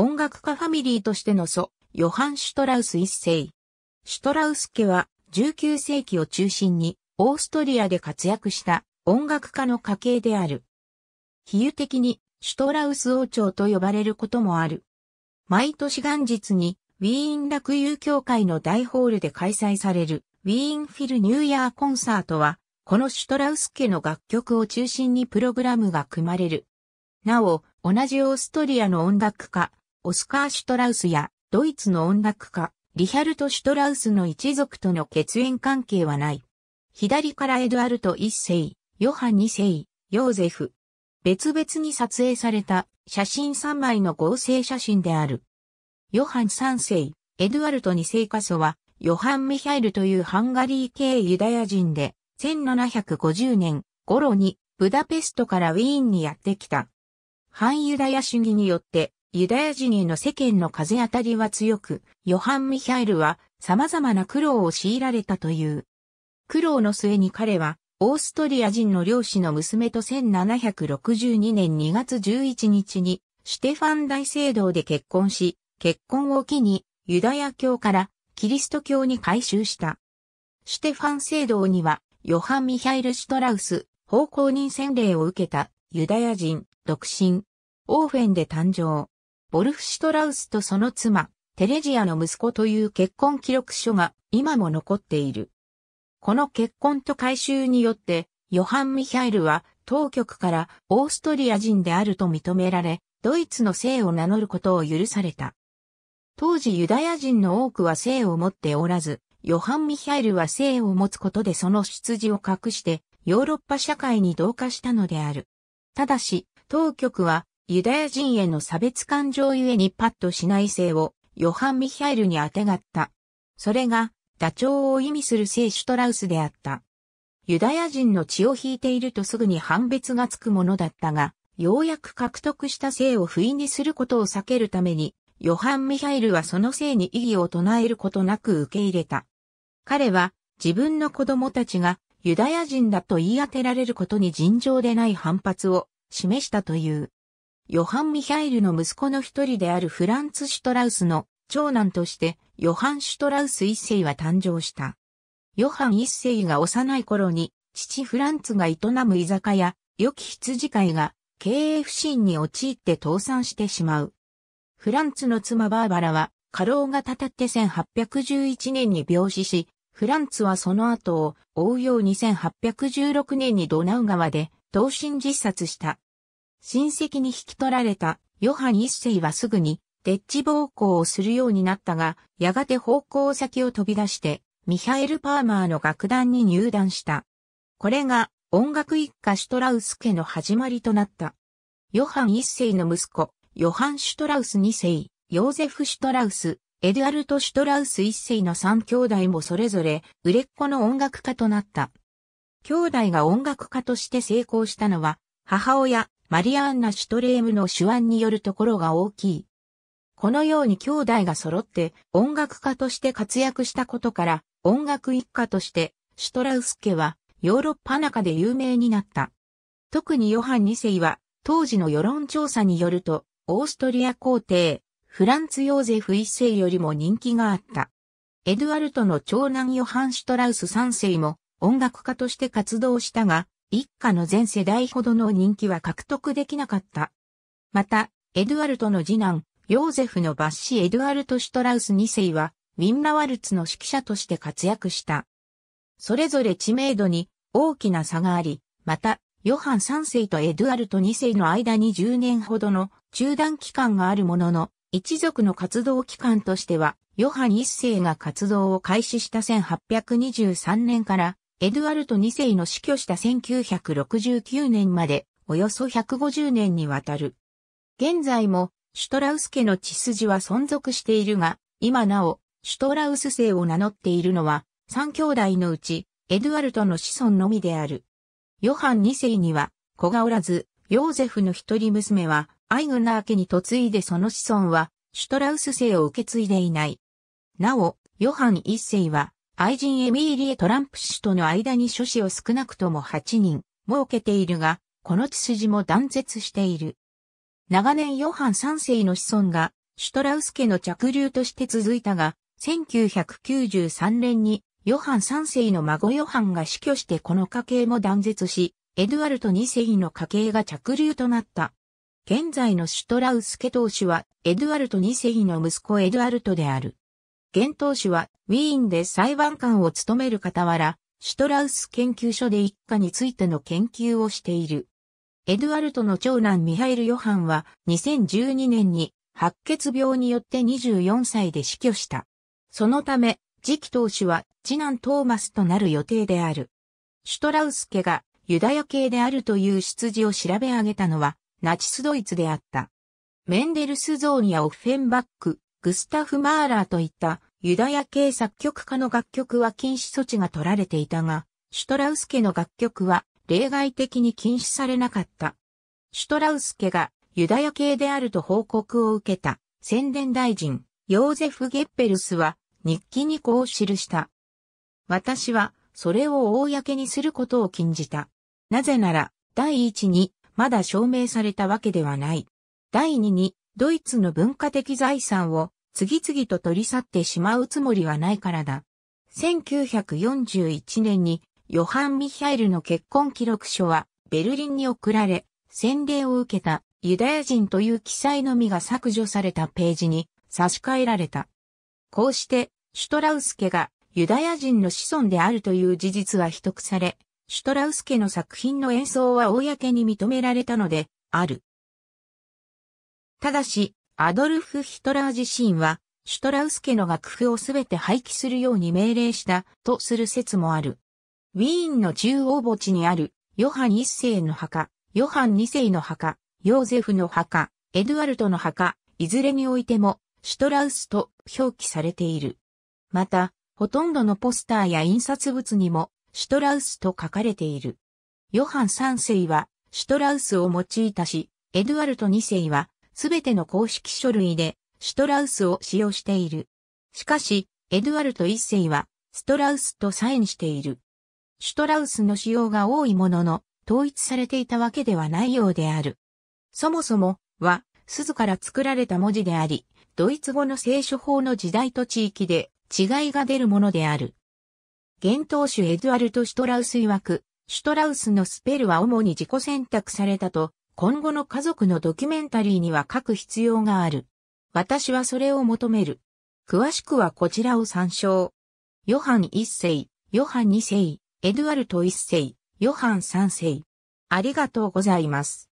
音楽家ファミリーとしての祖、ヨハン・シュトラウス一世。シュトラウス家は19世紀を中心にオーストリアで活躍した音楽家の家系である。比喩的にシュトラウス王朝と呼ばれることもある。毎年元日にウィーン楽友協会の大ホールで開催されるウィーンフィルニューヤーコンサートは、このシュトラウス家の楽曲を中心にプログラムが組まれる。なお、同じオーストリアの音楽家、オスカー・シュトラウスやドイツの音楽家、リヒャルト・シュトラウスの一族との血縁関係はない。左からエドアルト一世、ヨハ二世、ヨーゼフ。別々に撮影された写真3枚の合成写真である。ヨハン3世、エドアルト2世カソは、ヨハン・ミヒャルというハンガリー系ユダヤ人で、1750年頃にブダペストからウィーンにやってきた。反ユダヤ主義によってユダヤ人への世間の風当たりは強く、ヨハン・ミヒャエルは様々な苦労を強いられたという。苦労の末に彼は、オーストリア人の漁師の娘と1762年2月11日に、シュテファン大聖堂で結婚し、結婚を機に、ユダヤ教からキリスト教に改宗した。シュテファン聖堂には、ヨハン・ミヒャイル・シュトラウス、奉公人洗礼を受けた、ユダヤ人、独身、オーフェンで誕生。ボルフ・シュトラウスとその妻、テレジアの息子という結婚記録書が今も残っている。この結婚と改修によって、ヨハン・ミヒャエルは当局からオーストリア人であると認められ、ドイツの姓を名乗ることを許された。当時ユダヤ人の多くは姓を持っておらず、ヨハン・ミヒャエルは姓を持つことでその出自を隠してヨーロッパ社会に同化したのである。ただし、当局はユダヤ人への差別感情ゆえにパッとしない性をヨハン・ミヒャエルにあてがった。それがダチョウを意味する聖シュトラウスであった。ユダヤ人の血を引いているとすぐに判別がつくものだったが、ようやく獲得した性を不意にすることを避けるために、ヨハン・ミハイルはその性に異議を唱えることなく受け入れた。彼は自分の子供たちがユダヤ人だと言い当てられることに尋常でない反発を示したという。ヨハン・ミヒャイルの息子の一人であるフランツ・シュトラウスの長男としてヨハン・シュトラウス一世は誕生した。ヨハン一世が幼い頃に父フランツが営む居酒屋、良き羊飼いが経営不振に陥って倒産してしまう。フランツの妻バーバラは過労がたたって1811年に病死し、フランツはその後を追うように1816年にドナウ川で同心自殺した。親戚に引き取られたヨハン一世はすぐにデッチ暴行をするようになったが、やがて方向先を飛び出して、ミハエル・パーマーの楽団に入団した。これが音楽一家シュトラウス家の始まりとなった。ヨハン一世の息子、ヨハン・シュトラウス二世、ヨーゼフ・シュトラウス、エドアルト・シュトラウス一世の三兄弟もそれぞれ売れっ子の音楽家となった。兄弟が音楽家として成功したのは、母親、マリアンナ・シュトレームの手腕によるところが大きい。このように兄弟が揃って音楽家として活躍したことから音楽一家としてシュトラウス家はヨーロッパ中で有名になった。特にヨハン2世は当時の世論調査によるとオーストリア皇帝フランツ・ヨーゼフ1世よりも人気があった。エドゥアルトの長男ヨハン・シュトラウス3世も音楽家として活動したが一家の全世代ほどの人気は獲得できなかった。また、エドゥアルトの次男、ヨーゼフの抜歯エドゥアルト・シュトラウス2世は、ウィンラワルツの指揮者として活躍した。それぞれ知名度に大きな差があり、また、ヨハン3世とエドゥアルト2世の間に10年ほどの中断期間があるものの、一族の活動期間としては、ヨハン1世が活動を開始した1823年からエドゥアルト2世の死去した1969年まで、およそ150年にわたる。現在も、シュトラウス家の血筋は存続しているが、今なお、シュトラウス姓を名乗っているのは、三兄弟のうち、エドゥアルトの子孫のみである。ヨハン2世には、子がおらず、ヨーゼフの一人娘は、アイグナー家に嫁いでその子孫は、シュトラウス姓を受け継いでいない。なお、ヨハン1世は、愛人エミーリエ・トランプ氏との間に諸子を少なくとも8人設けているが、この血筋も断絶している。長年ヨハン3世の子孫がシュトラウス家の着流として続いたが、1993年にヨハン3世の孫ヨハンが死去してこの家系も断絶し、エドワルト2世の家系が着流となった。現在のシュトラウス家当主は、エドワルト2世の息子エドワルトである。現当主は、ウィーンで裁判官を務める傍ら、シュトラウス研究所で一家についての研究をしている。エドワルトの長男ミハイル・ヨハンは2012年に白血病によって24歳で死去した。そのため、次期当主は次男トーマスとなる予定である。シュトラウス家がユダヤ系であるという出自を調べ上げたのはナチスドイツであった。メンデルスゾーンやオッフェンバック、グスタフ・マーラーといったユダヤ系作曲家の楽曲は禁止措置が取られていたが、シュトラウス家の楽曲は例外的に禁止されなかった。シュトラウス家がユダヤ系であると報告を受けた宣伝大臣、ヨーゼフ・ゲッペルスは日記にこう記した。私はそれを公にすることを禁じた。なぜなら、第一にまだ証明されたわけではない。第二にドイツの文化的財産を次々と取り去ってしまうつもりはないからだ。1941年にヨハン・ミヒャエルの結婚記録書はベルリンに送られ、洗礼を受けたユダヤ人という記載のみが削除されたページに差し替えられた。こうしてシュトラウス家がユダヤ人の子孫であるという事実は秘匿され、シュトラウス家の作品の演奏は公に認められたのである。ただし、アドルフ・ヒトラー自身は、シュトラウス家の楽譜をすべて廃棄するように命令したとする説もある。ウィーンの中央墓地にある、ヨハン一世の墓、ヨハン二世の墓、ヨーゼフの墓、エドゥアルトの墓、いずれにおいても、シュトラウスと表記されている。また、ほとんどのポスターや印刷物にも、シュトラウスと書かれている。ヨハン三世は、シュトラウスを用いたし、エドゥアルト二世は、すべての公式書類でシュトラウスを使用している。しかし、エドゥアルト一世はストラウスとサインしている。シュトラウスの使用が多いものの、統一されていたわけではないようである。そもそも、は、鈴から作られた文字であり、ドイツ語の聖書法の時代と地域で違いが出るものである。現当主エドゥアルト・シュトラウス曰く、シュトラウスのスペルは主に自己選択されたと今後の家族のドキュメンタリーには書く必要がある。私はそれを求める。詳しくはこちらを参照。ヨハン一世、ヨハン二世、エドゥアルト一世、ヨハン三世。ありがとうございます。